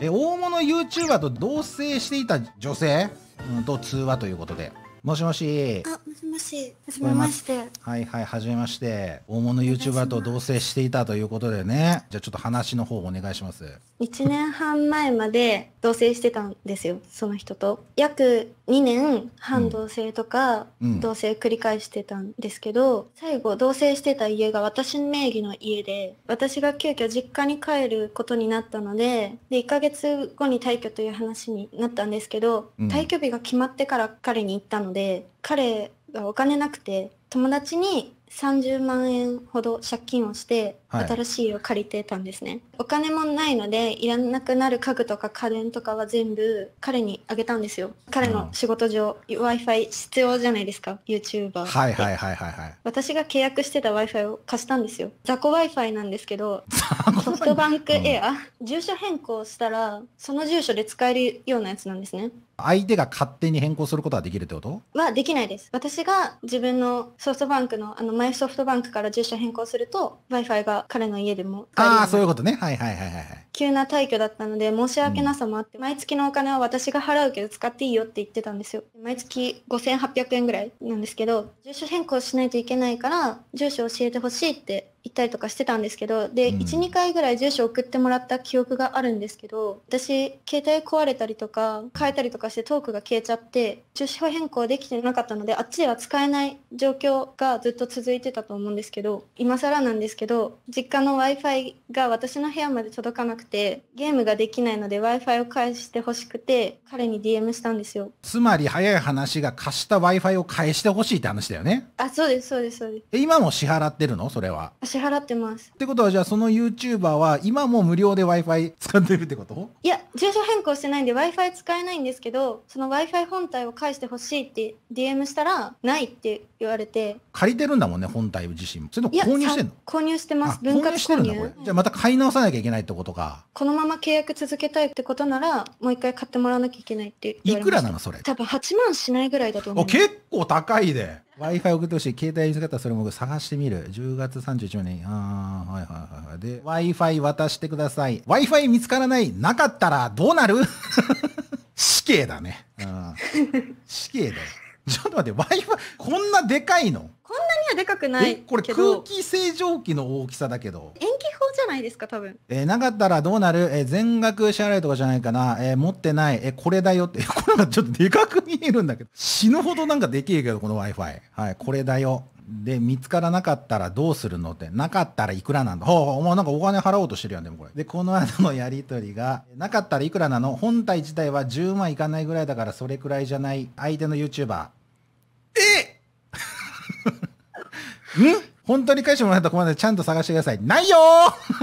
え大物 YouTuber と同棲していた女性、うん、と通話ということで。もしもし。あ、もしもし。はじめまして。はいはい、はじめまして。大物 YouTuber と同棲していたということでね。じゃあちょっと話の方お願いします。1年半前まで同棲してたんですよ、その人と。約2年半同棲とか、同棲繰り返してたんですけど、うん、最後同棲してた家が私名義の家で私が急遽実家に帰ることになったのでで1ヶ月後に退去という話になったんですけど、うん、退去日が決まってから彼に行ったので彼がお金なくて友達に30万円ほど借金をして新しい家を借りてたんですね、はい、お金もないのでいらなくなる家具とか家電とかは全部彼にあげたんですよ彼の仕事上、w i f i 必要じゃないですか YouTuber はいはいはいはいはい私が契約してた w i f i を貸したんですよ雑魚 w i f i なんですけどソフトバンクエア、うん、住所変更したらその住所で使えるようなやつなんですね相手が勝手に変更することはできるってことはできないです私が自分のソフトバンクのあのマイソフトバンクから住所変更すると Wi-Fi が彼の家でもああそういうことねはいはいはいはい急な退去だったので申し訳なさもあって、うん、毎月のお金は私が払うけど使っていいよって言ってたんですよ毎月5800円ぐらいなんですけど住所変更しないといけないから住所教えてほしいって行ったりとかしてたんですけどで、うん、12回ぐらい住所送ってもらった記憶があるんですけど私携帯壊れたりとか変えたりとかしてトークが消えちゃって住所変更できてなかったのであっちでは使えない状況がずっと続いてたと思うんですけど今更なんですけど実家の w i f i が私の部屋まで届かなくてゲームができないので w i f i を返してほしくて彼に DM したんですよつまり早い話が貸した w i f i を返してほしいって話だよねあそうですそうですそうです今も支払ってるのそれは支支払ってます。ってことはじゃあその YouTuber は今も無料で Wi-Fi 使ってるってこといや住所変更してないんで Wi-Fi 使えないんですけどその Wi-Fi 本体を返してほしいって DM したらないって言われて借りてるんだもんね本体自身もそれのも購入してんの購入してます分割購入してるんだこれじゃあまた買い直さなきゃいけないってことかこのまま契約続けたいってことならもう一回買ってもらわなきゃいけないっていくらなのそれ多分8万しないぐらいだと思う結構高いで Wi-Fi 送ってほしい。携帯見せ方、それも探してみる。10月31日に。ああ、はいはいはい。で、Wi-Fi 渡してください。Wi-Fi 見つからない。なかったらどうなる 死刑だね。うん、死刑だよ。ちょっと待って、Wi-Fi、こんなでかいのこんなにはでかくないこれ空気清浄機の大きさだけど。延期法じゃないですか、多分。えー、なかったらどうなる、えー、全額支払いとかじゃないかな、えー、持ってない、えー、これだよって、これがちょっとでかく見えるんだけど、死ぬほどなんかできるけど、この Wi-Fi。はい、これだよ。で、見つからなかったらどうするのって、なかったらいくらなんだ。はあ、お前なんかお金払おうとしてるやん、でもこれ。で、この後のやりとりが、なかったらいくらなの本体自体は10万いかないぐらいだからそれくらいじゃない。相手の YouTuber。ん本当に返してもらったこまでちゃんと探してください。ないよ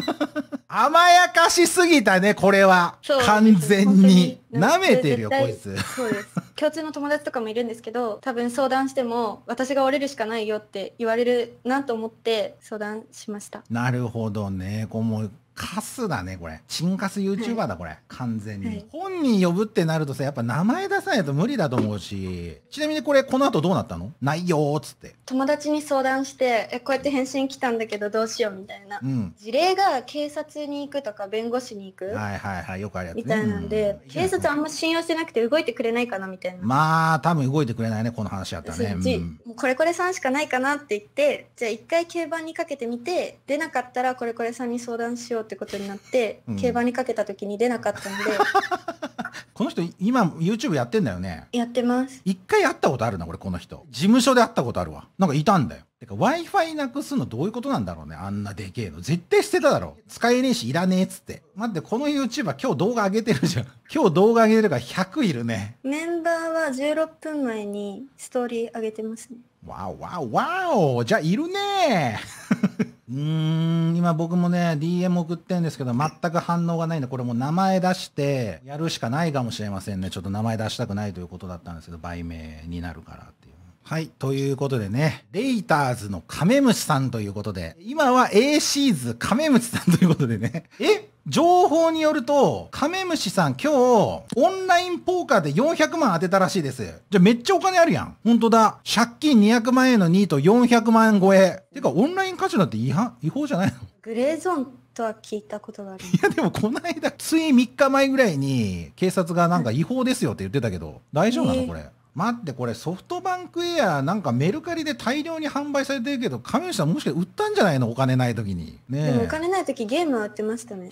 甘やかしすぎたね、これは。完全に。舐めてるよ、こいつ。そうです。共通の友達とかもいるんですけど、多分相談しても、私が折れるしかないよって言われるなと思って相談しました。なるほどね。こうもカスだねこれチンカス YouTuber だこれ、はい、完全に、はい、本人呼ぶってなるとさやっぱ名前出さないと無理だと思うしちなみにこれこの後どうなったのないよっつって友達に相談してえこうやって返信来たんだけどどうしようみたいな、うん、事例が警察に行くとか弁護士に行くはいはいはいよくあるやつ、ね、みたいなんで、うん、警察あんま信用してなくて動いてくれないかなみたいなまあ多分動いてくれないねこの話やったらね、うん、もうこれこれさんしかないかなって言ってじゃあ一回競馬にかけてみて出なかったらこれこれさんに相談しようってことになって、うん、競馬にかけた時に出なかったので この人今 YouTube やってんだよねやってます一回会ったことあるな俺この人事務所で会ったことあるわなんかいたんだよてか Wi-Fi なくすのどういうことなんだろうねあんなでけえの絶対捨てただろ使えねえしいらねえっつって待ってこの YouTuber 今日動画上げてるじゃん 今日動画上げてるから100いるねメンバーは16分前にストーリー上げてますねわおわおわおじゃあいるね うーん今僕もね、DM 送ってんですけど、全く反応がないんで、これもう名前出して、やるしかないかもしれませんね。ちょっと名前出したくないということだったんですけど、売名になるからっていう。はい。ということでね、レイターズのカメムシさんということで、今は A シーズカメムシさんということでね。え情報によると、カメムシさん今日、オンラインポーカーで400万当てたらしいです。じゃ、めっちゃお金あるやん。ほんとだ。借金200万円の2と400万超え。てか、オンラインカジノって違反、違法じゃないのグレーゾーンとは聞いたことがある。いや、でもこの間、つい3日前ぐらいに、警察がなんか違法ですよって言ってたけど、大丈夫なのこれ。待ってこれソフトバンクエアなんかメルカリで大量に販売されてるけど神吉さんもしかして売ったんじゃないのお金ない時にねでもお金ない時ゲームは売ってましたね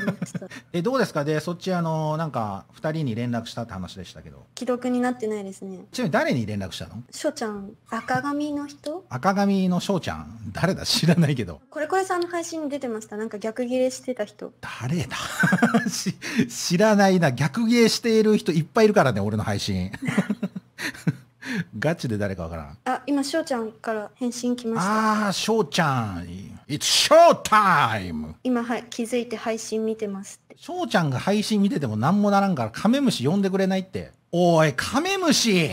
えどうですかでそっちあのなんか2人に連絡したって話でしたけど既読になってないですねちなみに誰に連絡したの翔ちゃん赤髪の人赤髪の翔ちゃん誰だ知らないけどこれこれさんの配信に出てましたなんか逆ギレしてた人誰だ 知らないな逆ギレしている人いっぱいいるからね俺の配信 ガチで誰かわからん。あ、今、翔ちゃんから返信来ました。ああ、翔ちゃん。It's show time! 今、はい、気づいて配信見てますって。翔ちゃんが配信見てても何もならんから、カメムシ呼んでくれないって。おい、カメムシ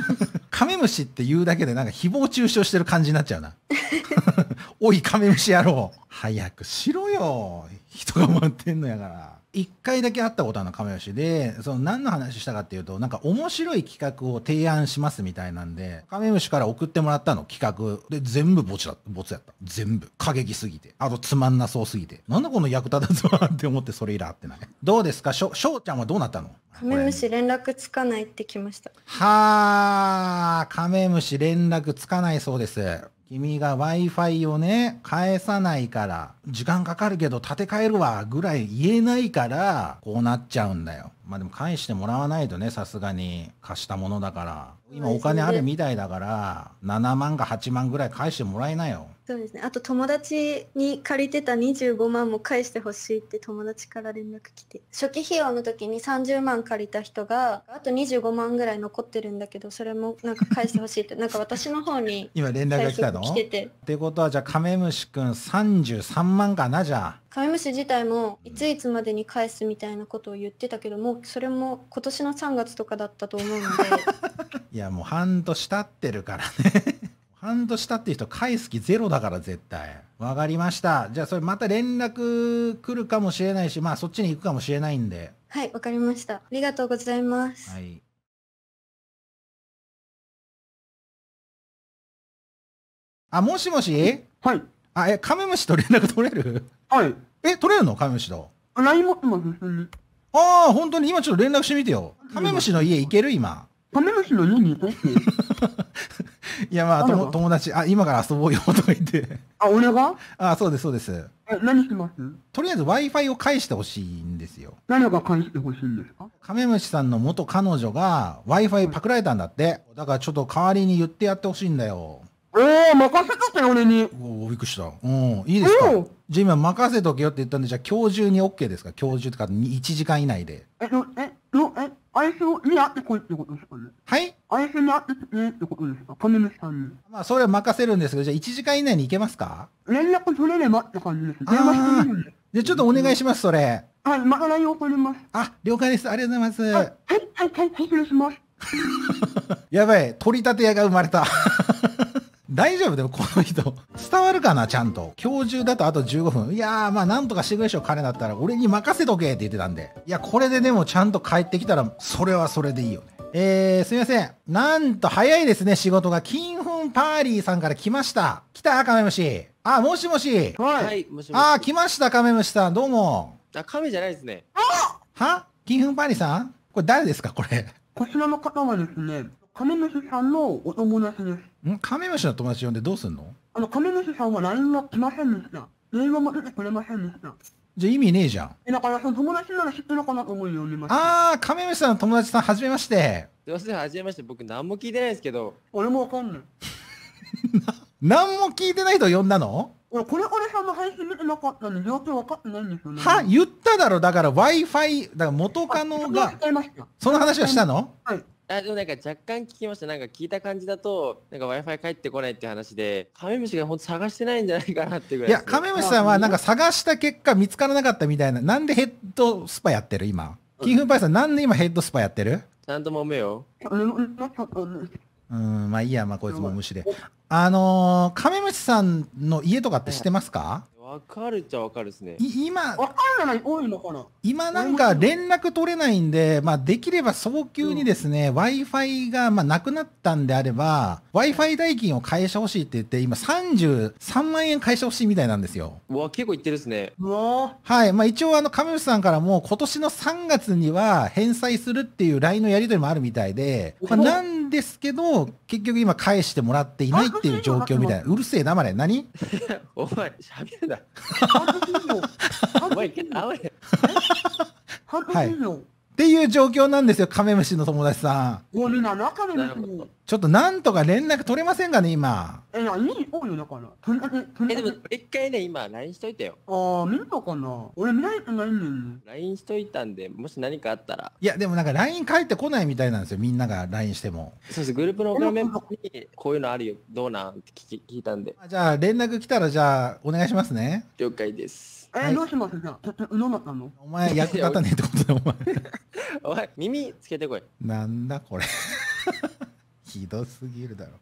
カメムシって言うだけでなんか誹謗中傷してる感じになっちゃうな。おい、カメムシ野郎。早くしろよ。人が待ってんのやから。1回だけ会ったことあるの亀吉でその何の話したかっていうとなんか面白い企画を提案しますみたいなんでカメムシから送ってもらったの企画で全部ボツだボツやった全部過激すぎてあとつまんなそうすぎてなんだこの役立たずはって思ってそれ以来会ってないどうですかしょしょうちゃんはどうなったのカメムシ連絡つかないってきましたはあカメムシ連絡つかないそうです君が Wi-Fi をね、返さないから、時間かかるけど建て替えるわ、ぐらい言えないから、こうなっちゃうんだよ。まあでも返してもらわないとね、さすがに貸したものだから。今お金あるみたいだから、7万か8万ぐらい返してもらいなよ。そうですねあと友達に借りてた25万も返してほしいって友達から連絡来て初期費用の時に30万借りた人があと25万ぐらい残ってるんだけどそれもなんか返してほしいって なんか私の方に今連絡が来たの来ててってことはじゃあカメムシくん33万かなじゃあカメムシ自体もいついつまでに返すみたいなことを言ってたけどもそれも今年の3月とかだったと思うので いやもう半年経ってるからね半年たって人返す気ゼロだから絶対。わかりました。じゃあそれまた連絡来るかもしれないし、まあそっちに行くかもしれないんで。はい、わかりました。ありがとうございます。はい。あ、もしもしはい。あ、え、カメムシと連絡取れるはい。え、取れるのカメムシと。LINE 持ってます、ああ、本当に今ちょっと連絡してみてよ。カメムシの家行ける今。亀梨の家に行こうっていや、まあ、友達、あ、今から遊ぼうよとか言って。あ、俺があ、そうです、そうです。え、何しますとりあえず Wi-Fi を返してほしいんですよ。何が返してほしいんですかカメムシさんの元彼女が Wi-Fi パクられたんだって。だからちょっと代わりに言ってやってほしいんだよ。おえー、任せとけ俺に。おお、びっくりした。うん、いいですか、えー、じゃあ今任せとけよって言ったんで、じゃあ今日中に OK ですか今日中とか1時間以内で。え、え、え、え、相手をに会ってこいってことですかね。はい相手に会ってきいってことですか金虫さんに。まあ、それは任せるんですけど、じゃあ1時間以内に行けますか連絡取れればって感じです。電話してみるんで。じゃちょっとお願いします、それ。はい、まかない n e 送ります。あ、了解です。ありがとうございます。、はい、はい、はい、失礼します。やばい、取り立て屋が生まれた。大丈夫だよ、この人。伝わるかな、ちゃんと。今日中だとあと15分。いやー、まあなんとかしてくれでしょ、彼だったら。俺に任せとけって言ってたんで。いや、これででもちゃんと帰ってきたら、それはそれでいいよね。えー、すみません。なんと早いですね、仕事が。金粉パーリーさんから来ました。来たカメムシ。あ、もしもし。はい。はい、もしもし。あ、来ました、カメムシさん。どうも。あ、カメじゃないですね。あは金粉パーリーさんこれ誰ですか、これ。こちらの方はですね、カメムシさんのお友達です。カメムシの友達呼んでどうすんのあの、カメムシさんは LINE は来ませんでした。電話も出てくれませんでした。じゃあ意味ねえじゃん。え、だからその友達なら知ってるかなと思い読みました。あー、カメムシさんの友達さん、はじめまして。すいません、はじめまして。僕何も聞いてないですけど。俺もわかんない。何も聞いてないと呼んだの俺、これこれさんの配信見てなかったんで、状況分かってないんですよね。は言っただろだから Wi-Fi、だから元カノが、その話はしたのはい。あでもなんか若干聞きましたなんか聞いた感じだとなんか w i f i 返ってこないって話でカメムシが本当探してないんじゃないかなってぐらいいやカメムシさんはなんか探した結果見つからなかったみたいななんでヘッドスパやってる今、キーフンパイさんなんで今ヘッドスパやってるちゃんと揉めようんまあいいやまあこいつも無視であのー、カメムシさんの家とかって知ってますか、わかるっちゃわかるですね。今、わかる多いのかな今なんか連絡取れないんで、まあできれば早急にですね、うん、Wi-Fi がまあなくなったんであれば、Wi-Fi 代金を返してほしいって言って、今33万円返してほしいみたいなんですよ。うわ、結構いってるっすね。うわはい。まあ一応あの、亀吉さんからも今年の3月には返済するっていう LINE のやり取りもあるみたいで、まあ、なんですけど、結局今返してもらっていないっていう状況みたいな。うるせえな、まれ。何 お前、しゃべるな。お前、お前。はい。っていう状況なんですよ、カメムシの友達さん。な、ちょっとなんとか連絡取れませんかね、今。え、いよ、だから。え、でも、一回ね、今、LINE しといたよ。ああ、見るのかな俺見ないとないのに。LINE しといたんで、もし何かあったら。いや、でもなんか LINE 返ってこないみたいなんですよ、みんなが LINE しても。そうです、グループの画面っぽに、こういうのあるよ、どうなんって聞き聞いたんで。じゃあ、連絡来たら、じゃあ、お願いしますね。了解です。えどうしますじゃあ、なったのお前、役立たねえってことだよ、お前。お前、耳つけてこい。なんだこれ。ひどすぎるだろ。